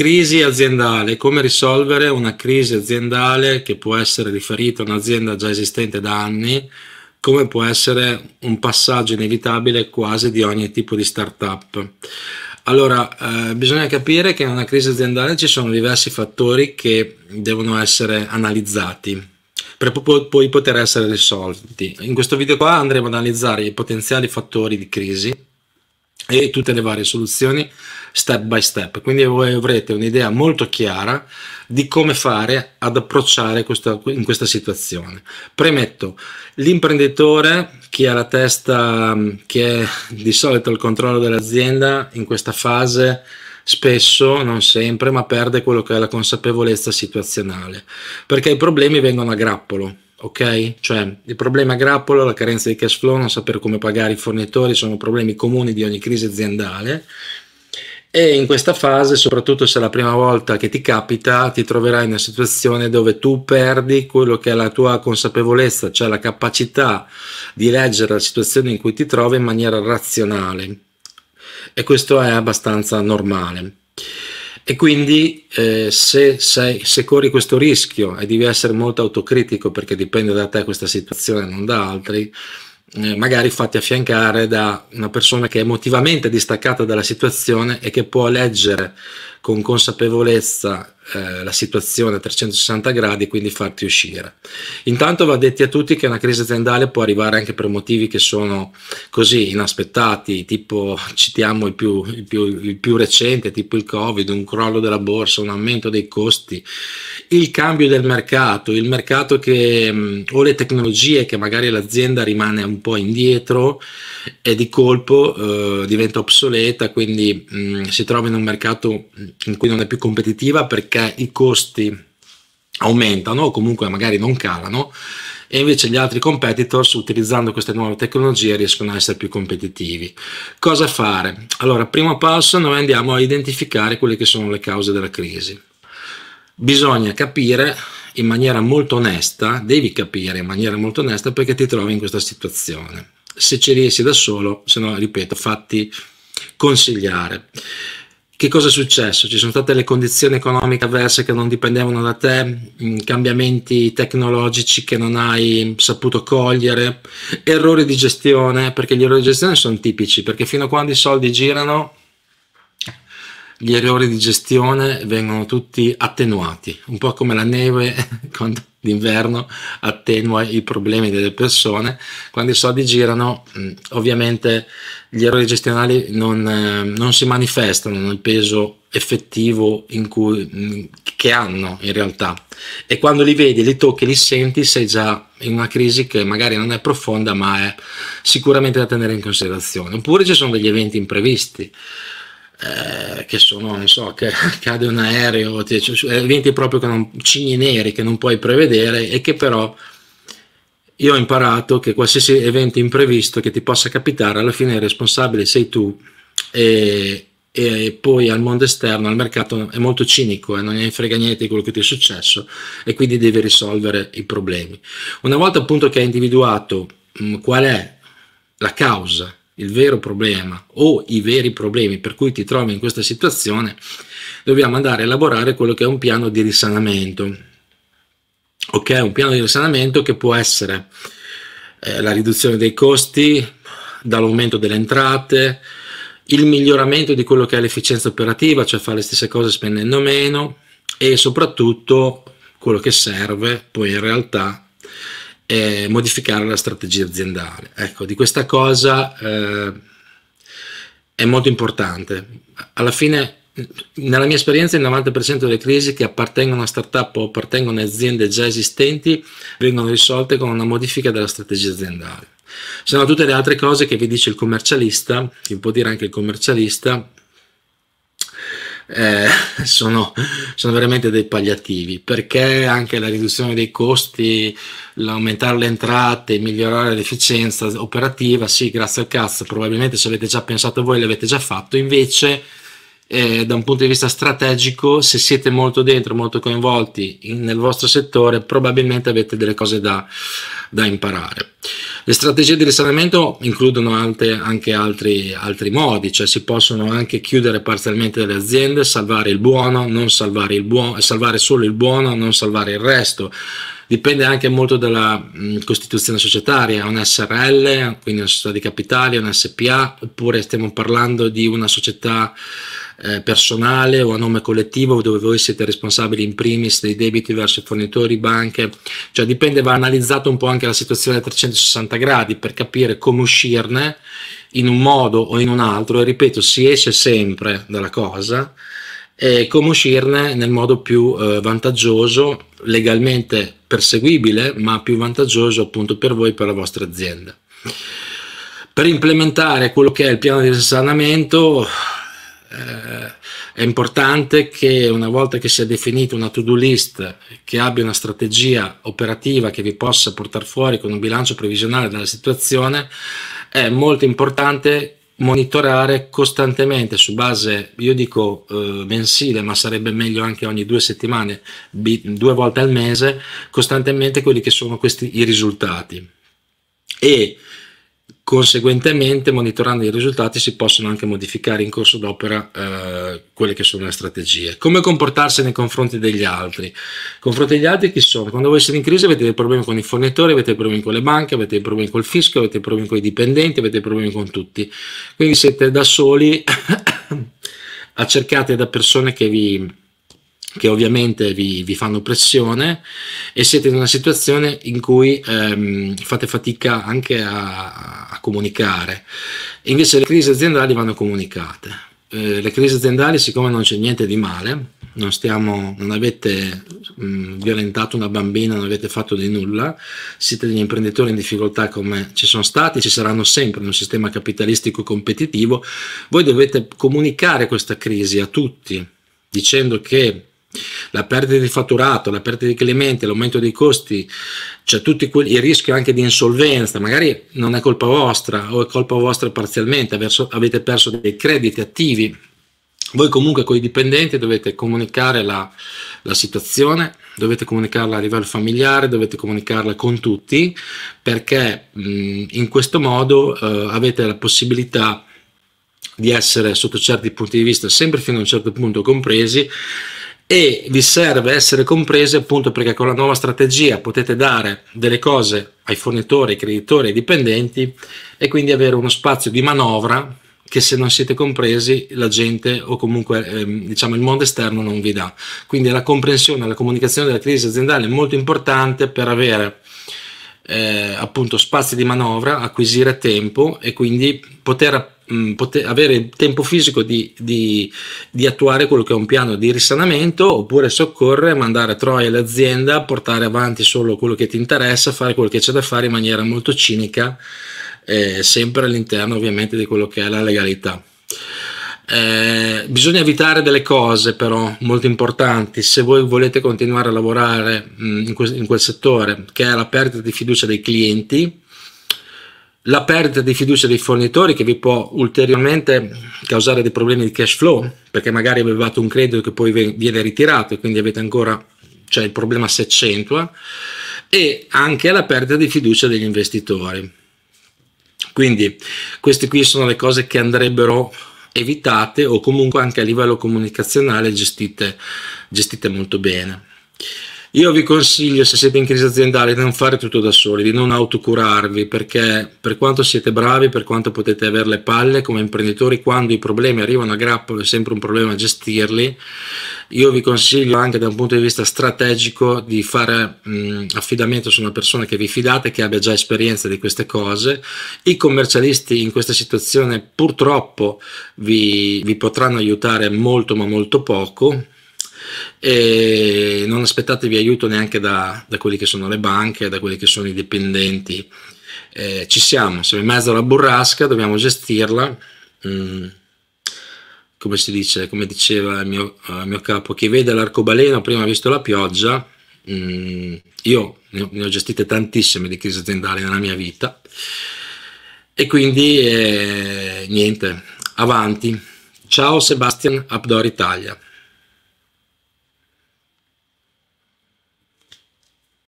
crisi aziendale, come risolvere una crisi aziendale che può essere riferita a un'azienda già esistente da anni, come può essere un passaggio inevitabile quasi di ogni tipo di startup. Allora, eh, bisogna capire che in una crisi aziendale ci sono diversi fattori che devono essere analizzati per poi poter essere risolti. In questo video qua andremo ad analizzare i potenziali fattori di crisi e tutte le varie soluzioni step by step, quindi voi avrete un'idea molto chiara di come fare ad approcciare questa, in questa situazione. Premetto, l'imprenditore, chi ha la testa, mm, che è di solito al controllo dell'azienda, in questa fase spesso, non sempre, ma perde quello che è la consapevolezza situazionale, perché i problemi vengono a grappolo ok? Cioè il problema a grappolo, la carenza di cash flow, non sapere come pagare i fornitori sono problemi comuni di ogni crisi aziendale e in questa fase, soprattutto se è la prima volta che ti capita, ti troverai in una situazione dove tu perdi quello che è la tua consapevolezza, cioè la capacità di leggere la situazione in cui ti trovi in maniera razionale. E questo è abbastanza normale. E quindi eh, se, sei, se, corri questo rischio e devi essere molto autocritico perché dipende da te questa situazione, e non da altri, eh, magari fatti affiancare da una persona che è emotivamente distaccata dalla situazione e che può leggere con consapevolezza eh, la situazione a 360 gradi e quindi farti uscire. Intanto va detto a tutti che una crisi aziendale può arrivare anche per motivi che sono così inaspettati, tipo citiamo il più, il più, il più recente, tipo il Covid, un crollo della borsa, un aumento dei costi, il cambio del mercato, il mercato che mh, mm, o le tecnologie che magari l'azienda rimane un po' indietro e di colpo eh, diventa obsoleta, quindi mh, mm, si trova in un mercato mm, in cui non è più competitiva perché i costi aumentano o comunque magari non calano e invece gli altri competitors utilizzando queste nuove tecnologie riescono a essere più competitivi. Cosa fare? Allora, primo passo noi andiamo a identificare quelle che sono le cause della crisi. Bisogna capire in maniera molto onesta, devi capire in maniera molto onesta perché ti trovi in questa situazione. Se ci riesci da solo, se no, ripeto, fatti consigliare che cosa è successo? Ci sono state le condizioni economiche avverse che non dipendevano da te, mm, cambiamenti tecnologici che non hai saputo cogliere, errori di gestione, perché gli errori di gestione sono tipici, perché fino a quando i soldi girano gli errori di gestione vengono tutti attenuati, un po' come la neve quando d'inverno attenua i problemi delle persone. Quando i soldi girano, mm, ovviamente gli errori gestionali non, eh, non si manifestano nel peso effettivo cui, mm, che hanno in realtà. E quando li vedi, li tocchi, li senti, sei già in una crisi che magari non è profonda, ma è sicuramente da tenere in considerazione. Oppure ci sono degli eventi imprevisti eh, che sono, non so, che cade un aereo, cioè, eventi eh, proprio che non, cigni neri che non puoi prevedere e che però io ho imparato che qualsiasi evento imprevisto che ti possa capitare, alla fine il responsabile sei tu e, e poi al mondo esterno, al mercato è molto cinico e non ne frega niente di quello che ti è successo e quindi devi risolvere i problemi. Una volta appunto che hai individuato mh, mm, qual è la causa il vero problema o i veri problemi per cui ti trovi in questa situazione, dobbiamo andare a elaborare quello che è un piano di risanamento. Ok, un piano di risanamento che può essere eh, la riduzione dei costi, dall'aumento delle entrate, il miglioramento di quello che è l'efficienza operativa, cioè fare le stesse cose spendendo meno e soprattutto quello che serve poi in realtà eh, modificare la strategia aziendale. Ecco, di questa cosa eh, è molto importante. Alla fine, nella mia esperienza, il 90% delle crisi che appartengono a startup o appartengono a aziende già esistenti vengono risolte con una modifica della strategia aziendale. sono tutte le altre cose che vi dice il commercialista, che può dire anche il commercialista, eh, sono, sono, veramente dei palliativi, perché anche la riduzione dei costi, l'aumentare le entrate, migliorare l'efficienza operativa, sì, grazie al cazzo, probabilmente ci avete già pensato voi l'avete già fatto, invece eh, da un punto di vista strategico, se siete molto dentro, molto coinvolti in, nel vostro settore, probabilmente avete delle cose da, da imparare. Le strategie di risanamento includono anche, anche altri, altri, modi, cioè si possono anche chiudere parzialmente delle aziende, salvare il buono, non salvare, il buono, salvare solo il buono, non salvare il resto. Dipende anche molto dalla mh, costituzione societaria, un SRL, quindi una società di capitali, un SPA, oppure stiamo parlando di una società eh, personale o a nome collettivo dove voi siete responsabili in primis dei debiti verso i fornitori, banche, cioè dipende, va analizzato un po' anche la situazione a 360 gradi per capire come uscirne in un modo o in un altro e ripeto si esce sempre dalla cosa e come uscirne nel modo più eh, vantaggioso, legalmente perseguibile, ma più vantaggioso appunto per voi e per la vostra azienda. Per implementare quello che è il piano di risanamento eh, è importante che una volta che sia definita una to-do list che abbia una strategia operativa che vi possa portare fuori con un bilancio previsionale della situazione, è molto importante monitorare costantemente su base, io dico eh, mensile, ma sarebbe meglio anche ogni due settimane, due volte al mese, costantemente quelli che sono questi i risultati. E Conseguentemente, monitorando i risultati, si possono anche modificare in corso d'opera eh, quelle che sono le strategie. Come comportarsi nei confronti degli altri? Confronti degli altri chi sono? Quando voi siete in crisi avete dei problemi con i fornitori, avete problemi con le banche, avete problemi col fisco, avete problemi con i dipendenti, avete problemi con tutti. Quindi siete da soli, accercate da persone che vi che ovviamente vi, vi, fanno pressione e siete in una situazione in cui ehm, fate fatica anche a, a, comunicare. Invece le crisi aziendali vanno comunicate. Eh, le crisi aziendali, siccome non c'è niente di male, non, stiamo, non avete mh, violentato una bambina, non avete fatto di nulla, siete degli imprenditori in difficoltà come ci sono stati, ci saranno sempre in un sistema capitalistico competitivo, voi dovete comunicare questa crisi a tutti dicendo che la perdita di fatturato, la perdita di clienti, l'aumento dei costi, cioè tutti quelli, il rischio anche di insolvenza, magari non è colpa vostra o è colpa vostra parzialmente, avete perso dei crediti attivi. Voi comunque con i dipendenti dovete comunicare la, la situazione, dovete comunicarla a livello familiare, dovete comunicarla con tutti, perché mh, in questo modo eh, avete la possibilità di essere sotto certi punti di vista, sempre fino a un certo punto compresi, e vi serve essere comprese appunto perché con la nuova strategia potete dare delle cose ai fornitori, ai creditori, ai dipendenti e quindi avere uno spazio di manovra che se non siete compresi la gente o comunque ehm, diciamo il mondo esterno non vi dà. Quindi la comprensione, la comunicazione della crisi aziendale è molto importante per avere eh, appunto spazi di manovra, acquisire tempo e quindi poter mh, mm, poter, avere tempo fisico di, di, di, attuare quello che è un piano di risanamento oppure soccorrere, mandare Troia all'azienda, portare avanti solo quello che ti interessa, fare quello che c'è da fare in maniera molto cinica, eh, sempre all'interno ovviamente di quello che è la legalità. Eh, bisogna evitare delle cose però molto importanti se voi volete continuare a lavorare mh, mm, in, que- in quel settore, che è la perdita di fiducia dei clienti, la perdita di fiducia dei fornitori che vi può ulteriormente causare dei problemi di cash flow, perché magari avevate un credito che poi viene ritirato e quindi avete ancora, cioè il problema si accentua, e anche la perdita di fiducia degli investitori. Quindi queste qui sono le cose che andrebbero evitate o comunque anche a livello comunicazionale gestite, gestite molto bene. Io vi consiglio, se siete in crisi aziendale, di non fare tutto da soli, di non autocurarvi, perché per quanto siete bravi, per quanto potete avere le palle come imprenditori, quando i problemi arrivano a grappolo è sempre un problema gestirli. Io vi consiglio anche da un punto di vista strategico di fare mh, affidamento su una persona che vi fidate, che abbia già esperienza di queste cose. I commercialisti in questa situazione purtroppo vi, vi potranno aiutare molto ma molto poco e non aspettatevi aiuto neanche da, da quelle che sono le banche, da quelli che sono i dipendenti. Eh, ci siamo, siamo in mezzo alla burrasca, dobbiamo gestirla. Mm. Come si dice, come diceva il mio, uh, mio capo, chi vede l'arcobaleno prima ha visto la pioggia. Mm. Io ne ho, ne ho, gestite tantissime di crisi aziendali nella mia vita. E quindi eh, niente, avanti. Ciao Sebastian Abdor Italia.